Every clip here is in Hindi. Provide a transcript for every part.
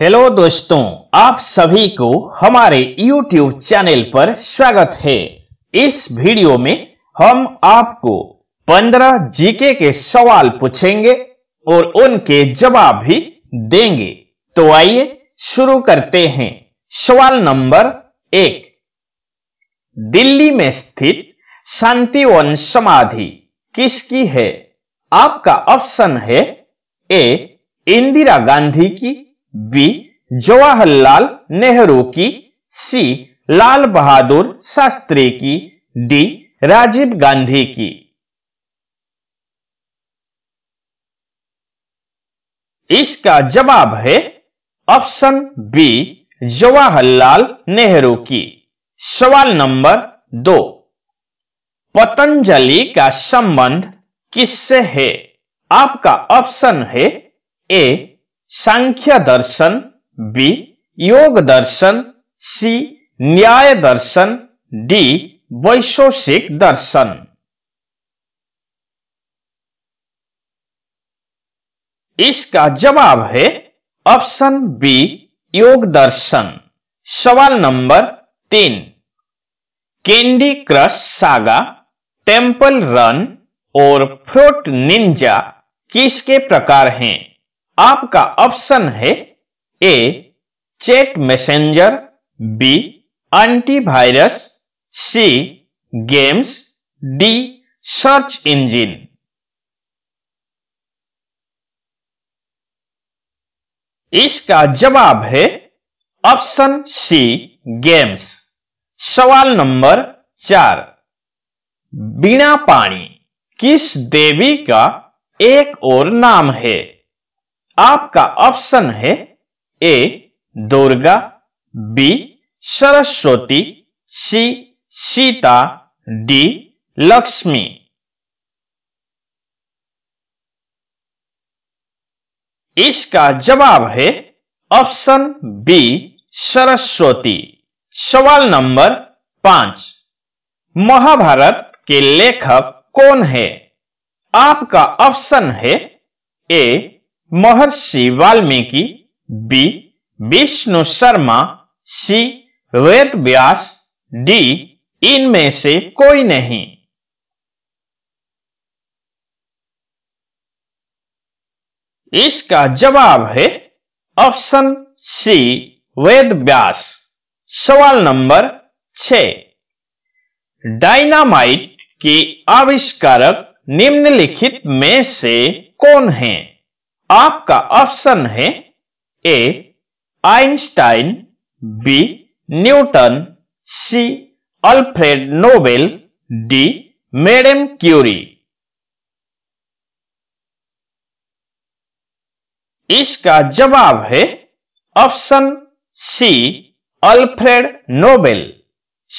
हेलो दोस्तों आप सभी को हमारे YouTube चैनल पर स्वागत है इस वीडियो में हम आपको 15 जीके के सवाल पूछेंगे और उनके जवाब भी देंगे तो आइए शुरू करते हैं सवाल नंबर एक दिल्ली में स्थित शांतिवन समाधि किसकी है आपका ऑप्शन है ए इंदिरा गांधी की बी जवाहरलाल नेहरू की सी लाल बहादुर शास्त्री की डी राजीव गांधी की इसका जवाब है ऑप्शन बी जवाहरलाल नेहरू की सवाल नंबर दो पतंजलि का संबंध किससे है आपका ऑप्शन है ए सांख्य दर्शन बी योग दर्शन सी न्याय दर्शन डी वैशोषिक दर्शन इसका जवाब है ऑप्शन बी योग दर्शन सवाल नंबर तीन Candy Crush Saga Temple Run और फ्रूट निंजा किसके प्रकार हैं आपका ऑप्शन है A chat messenger B antivirus C games D search engine इसका जवाब है ऑप्शन सी गेम्स सवाल नंबर चार बिना पानी किस देवी का एक और नाम है आपका ऑप्शन है A Durga B Saraswati C Sita D Lakshmi इसका जवाब है ऑप्शन बी सरस्वती सवाल नंबर पांच महाभारत के लेखक कौन है आपका ऑप्शन है A Maharshi Valmiki B Vishnu Sharma C Ved Vyas D इनमें से कोई नहीं इसका जवाब है ऑप्शन सी वेद व्यास सवाल नंबर छ डायनामाइट के आविष्कारक निम्नलिखित में से कौन हैं? आपका ऑप्शन है A Einstein B Newton C Alfred Nobel D madam Curie इसका जवाब है ऑप्शन सी अल्फ्रेड नोबेल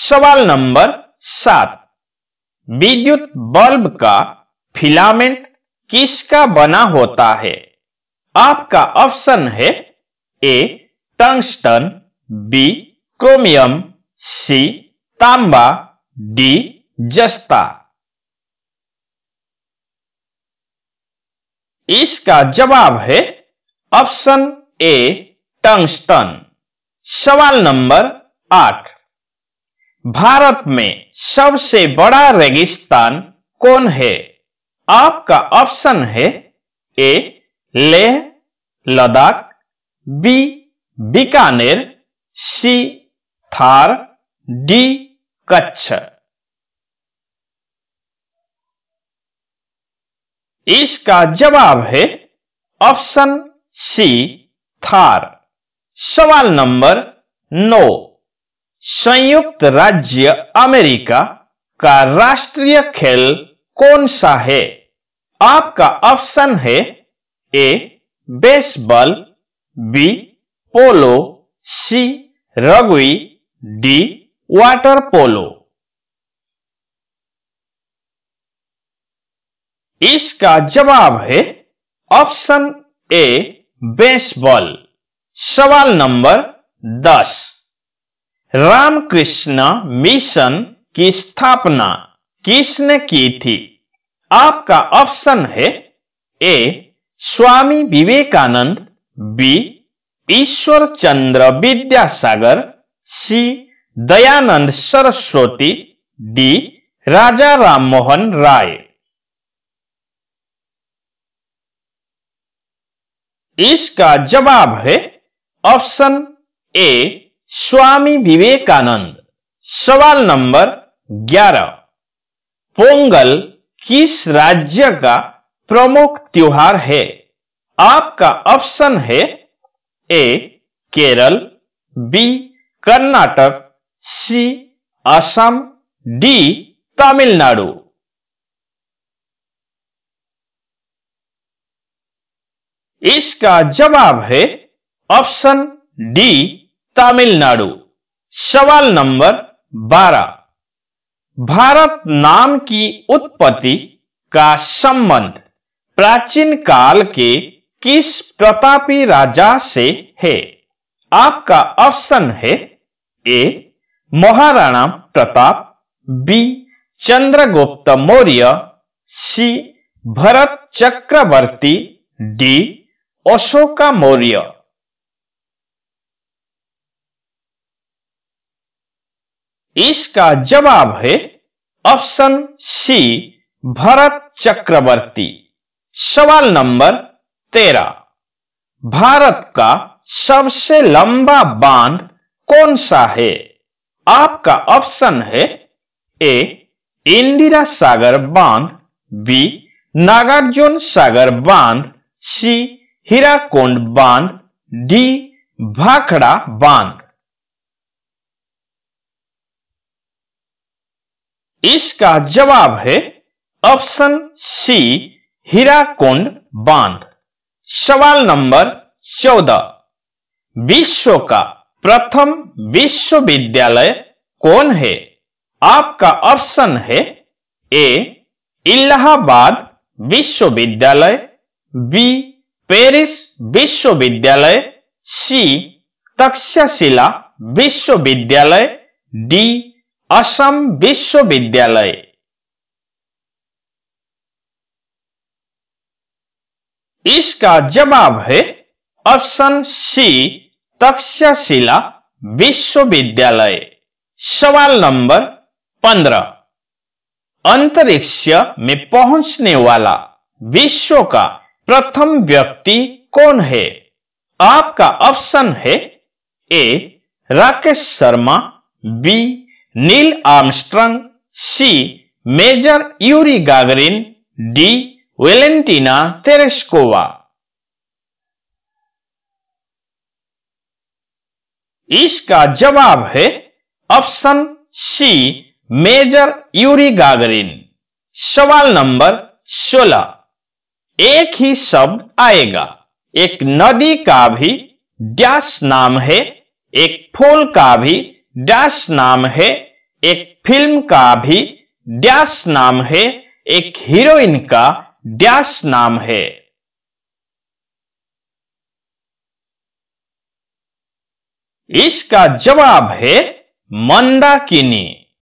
सवाल नंबर सात विद्युत बल्ब का फिलामेंट किसका बना होता है आपका ऑप्शन है A tungsten B chromium C तांबा डी जस्ता इसका जवाब है ऑप्शन ए टंगस्टन सवाल नंबर आठ भारत में सबसे बड़ा रेगिस्तान कौन है आपका ऑप्शन है A Leh Ladakh B Bikaner C Thar D Kutch इसका जवाब है ऑप्शन सी थार सवाल नंबर नौ संयुक्त राज्य अमेरिका का राष्ट्रीय खेल कौन सा है आपका ऑप्शन है A baseball B polo C rugby D water polo इसका जवाब है ऑप्शन ए बेसबॉल सवाल नंबर दस रामकृष्ण मिशन की स्थापना किसने की थी आपका ऑप्शन है A Swami Vivekananda B Ishwar Chandra Vidyasagar C Dayanand Saraswati D Raja Ram Mohan Roy इसका जवाब है ऑप्शन ए स्वामी विवेकानंद सवाल नंबर 11 पोंगल किस राज्य का प्रमुख त्योहार है आपका ऑप्शन है A Kerala B Karnataka C Assam D Tamil Nadu इसका जवाब है ऑप्शन डी तमिलनाडु सवाल नंबर 12 भारत नाम की उत्पत्ति का संबंध प्राचीन काल के किस प्रतापी राजा से है आपका ऑप्शन है A Maharana Pratap B Chandragupta Maurya C Bharat Chakravarti D Ashoka Maurya इसका जवाब है ऑप्शन सी भरत चक्रवर्ती सवाल नंबर तेरह भारत का सबसे लंबा बांध कौन सा है आपका ऑप्शन है ए इंदिरा सागर बांध बी नागार्जुन सागर बांध सी हीराकुंड बांध डी भाखड़ा बांध इसका जवाब है ऑप्शन सी हीराकुंड बांध सवाल नंबर चौदह विश्व का प्रथम विश्वविद्यालय कौन है आपका ऑप्शन है ए इलाहाबाद विश्वविद्यालय बी पेरिस विश्वविद्यालय सी तक्षशिला विश्वविद्यालय डी असम विश्वविद्यालय इसका जवाब है ऑप्शन सी तक्षशिला विश्वविद्यालय सवाल नंबर पंद्रह अंतरिक्ष में पहुंचने वाला विश्व का प्रथम व्यक्ति कौन है आपका ऑप्शन है A Rakesh Sharma B Neil Armstrong C major Yuri Gagarin D Valentina Tereshkova. इसका जवाब है option C major Yuri Gagarin सवाल नंबर 16 एक ही शब्द आएगा एक नदी का भी डैश नाम है एक फूल का भी डैश नाम है एक फिल्म का भी डैश नाम है एक हीरोइन का डैश नाम है इसका जवाब है मंदाकिनी